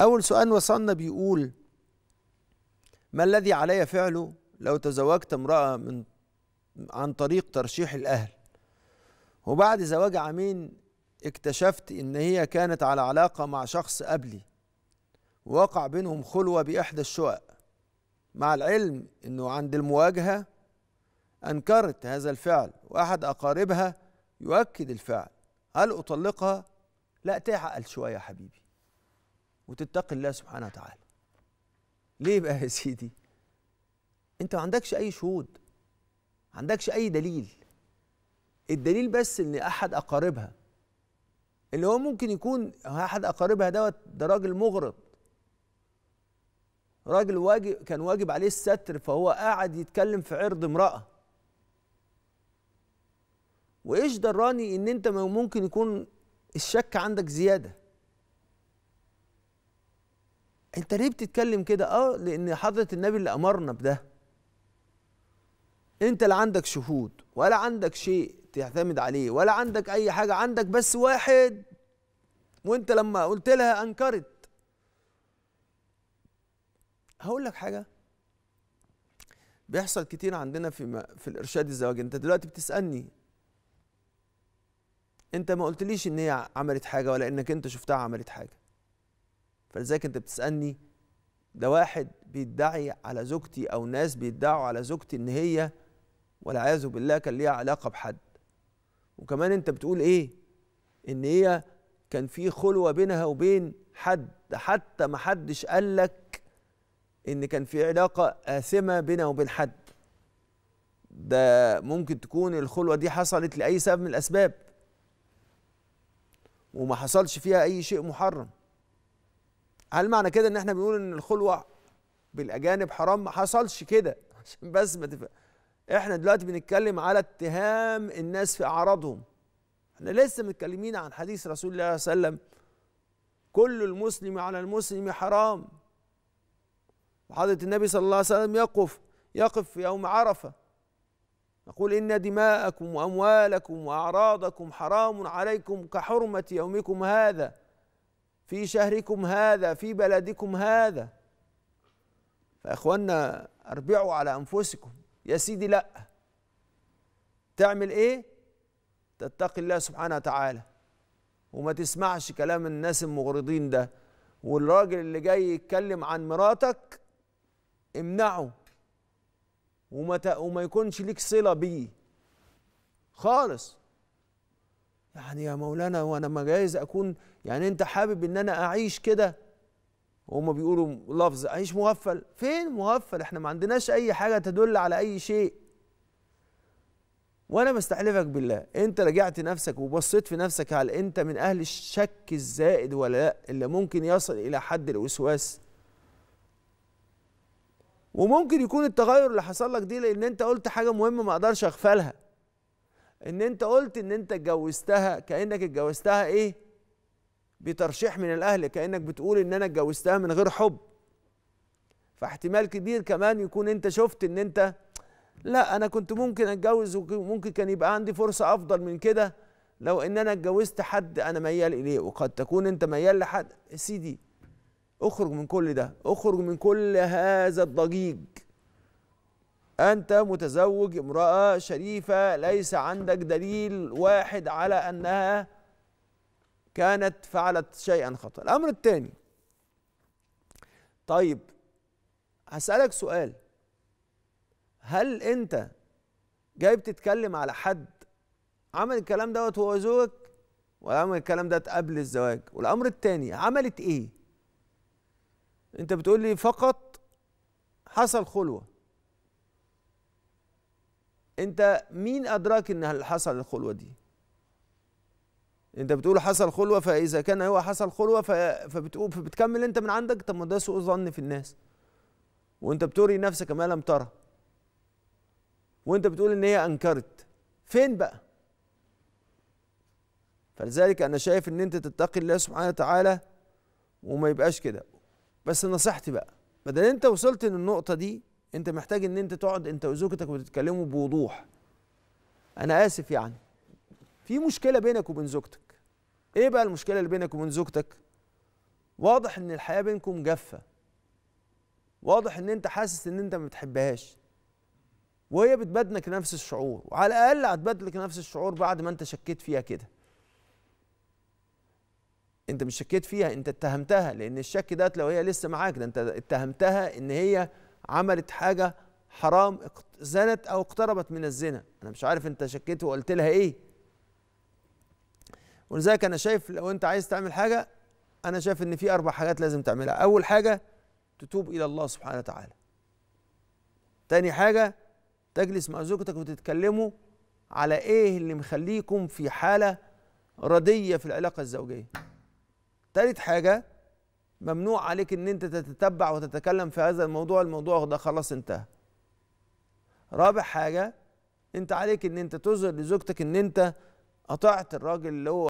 أول سؤال وصلنا بيقول ما الذي علي فعله لو تزوجت امرأة من عن طريق ترشيح الأهل وبعد زواج عامين اكتشفت إن هي كانت على علاقة مع شخص قبلي ووقع بينهم خلوة بإحدى الشقق مع العلم إنه عند المواجهة أنكرت هذا الفعل وأحد أقاربها يؤكد الفعل هل أطلقها؟ لا تعقل شوية يا حبيبي وتتقي الله سبحانه وتعالى ليه بقى يا سيدي انت ما عندكش اي شهود ما عندكش اي دليل الدليل بس ان احد اقاربها اللي هو ممكن يكون احد اقاربها دوت ده راجل مغرض راجل واجب كان واجب عليه الستر فهو قاعد يتكلم في عرض امراه وايش دراني ان انت ممكن يكون الشك عندك زياده انت ليه بتتكلم كده اه لان حضره النبي اللي امرنا بده انت لا عندك شهود ولا عندك شيء تعتمد عليه ولا عندك اي حاجه عندك بس واحد وانت لما قلت لها انكرت هقول لك حاجه بيحصل كتير عندنا في في الارشاد الزواجي انت دلوقتي بتسالني انت ما قلتليش ان هي عملت حاجه ولا انك انت شفتها عملت حاجه فلذلك انت بتسالني ده واحد بيدعي على زوجتي او ناس بيدعوا على زوجتي ان هي والعياذ بالله كان ليها علاقه بحد وكمان انت بتقول ايه ان هي كان في خلوه بينها وبين حد حتى ما حدش قال لك ان كان في علاقه آثمه بينها وبين حد ده ممكن تكون الخلوه دي حصلت لاي سبب من الاسباب وما حصلش فيها اي شيء محرم هل معنى كده ان احنا بنقول ان الخلوه بالاجانب حرام ما حصلش كده عشان بس ما تفهم احنا دلوقتي بنتكلم على اتهام الناس في اعراضهم احنا لسه متكلمين عن حديث رسول الله صلى الله عليه وسلم كل المسلم على المسلم حرام وحضرة النبي صلى الله عليه وسلم يقف يقف في يوم عرفة يقول إن دماءكم وأموالكم وأعراضكم حرام عليكم كحرمة يومكم هذا في شهركم هذا في بلدكم هذا فاخوانا اربعوا على انفسكم يا سيدي لا تعمل ايه تتقي الله سبحانه وتعالى وما تسمعش كلام الناس المغرضين ده والراجل اللي جاي يتكلم عن مراتك امنعه وما وما يكونش ليك صله بيه خالص يعني يا مولانا وانا ما جايز اكون يعني انت حابب ان انا اعيش كده وهم بيقولوا لفظ اعيش مغفل فين مغفل احنا ما عندناش اي حاجه تدل على اي شيء وانا بستحلفك بالله انت رجعت نفسك وبصيت في نفسك هل انت من اهل الشك الزائد ولا لا اللي ممكن يصل الى حد الوسواس وممكن يكون التغير اللي حصل لك دي لان انت قلت حاجه مهمه ما اقدرش اغفلها ان انت قلت ان انت اتجوزتها كانك اتجوزتها ايه بترشيح من الاهل كانك بتقول ان انا اتجوزتها من غير حب فاحتمال كبير كمان يكون انت شفت ان انت لا انا كنت ممكن اتجوز وممكن كان يبقى عندي فرصه افضل من كده لو ان انا اتجوزت حد انا ميال اليه وقد تكون انت ميال لحد سيدي اخرج من كل ده اخرج من كل هذا الضجيج أنت متزوج امرأة شريفة ليس عندك دليل واحد على أنها كانت فعلت شيئا خطأ الأمر الثاني طيب هسألك سؤال هل أنت جاي بتتكلم على حد عمل الكلام دوت هو زوجك ولا عمل الكلام ده قبل الزواج والأمر الثاني عملت إيه أنت بتقول لي فقط حصل خلوه انت مين ادراك ان حصل الخلوه دي انت بتقول حصل خلوه فاذا كان هو حصل خلوه فبتقول فبتكمل انت من عندك طب ما ده سوء ظن في الناس وانت بتوري نفسك ما لم ترى وانت بتقول ان هي انكرت فين بقى فلذلك انا شايف ان انت تتقي الله سبحانه وتعالى وما يبقاش كده بس نصيحتي بقى بدل انت وصلت للنقطه دي انت محتاج ان انت تقعد انت وزوجتك وتتكلموا بوضوح انا اسف يعني في مشكله بينك وبين زوجتك ايه بقى المشكله اللي بينك وبين زوجتك واضح ان الحياه بينكم جافه واضح ان انت حاسس ان انت ما بتحبهاش وهي بتبادلك نفس الشعور وعلى الاقل هتبادلك نفس الشعور بعد ما انت شكيت فيها كده انت مش شكيت فيها انت اتهمتها لان الشك ده لو هي لسه معاك ده انت اتهمتها ان هي عملت حاجه حرام زنت او اقتربت من الزنا انا مش عارف انت شكيت وقلت لها ايه ولذلك انا شايف لو انت عايز تعمل حاجه انا شايف ان في اربع حاجات لازم تعملها اول حاجه تتوب الى الله سبحانه وتعالى تاني حاجه تجلس مع زوجتك وتتكلموا على ايه اللي مخليكم في حاله رديه في العلاقه الزوجيه تالت حاجه ممنوع عليك ان انت تتتبع وتتكلم في هذا الموضوع الموضوع ده خلاص انتهى رابع حاجه انت عليك ان انت تظهر لزوجتك ان انت قطعت الراجل اللي هو